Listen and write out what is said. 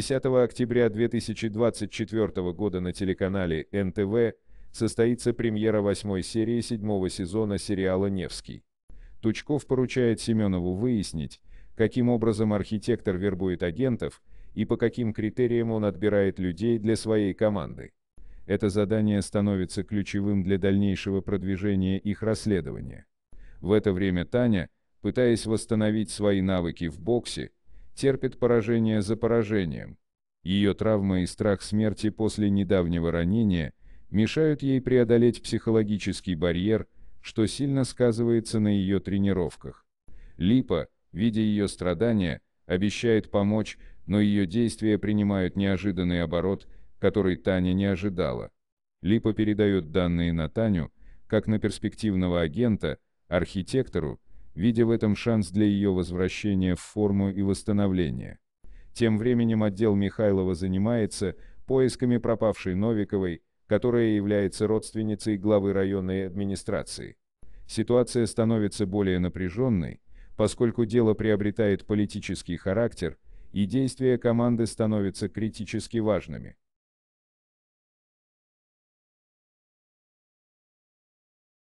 10 октября 2024 года на телеканале НТВ состоится премьера восьмой серии седьмого сезона сериала «Невский». Тучков поручает Семенову выяснить, каким образом архитектор вербует агентов и по каким критериям он отбирает людей для своей команды. Это задание становится ключевым для дальнейшего продвижения их расследования. В это время Таня, пытаясь восстановить свои навыки в боксе, терпит поражение за поражением. Ее травма и страх смерти после недавнего ранения мешают ей преодолеть психологический барьер, что сильно сказывается на ее тренировках. Липа, видя ее страдания, обещает помочь, но ее действия принимают неожиданный оборот, который Таня не ожидала. Липа передает данные на Таню, как на перспективного агента, архитектору, видя в этом шанс для ее возвращения в форму и восстановления. Тем временем отдел Михайлова занимается поисками пропавшей Новиковой, которая является родственницей главы районной администрации. Ситуация становится более напряженной, поскольку дело приобретает политический характер, и действия команды становятся критически важными.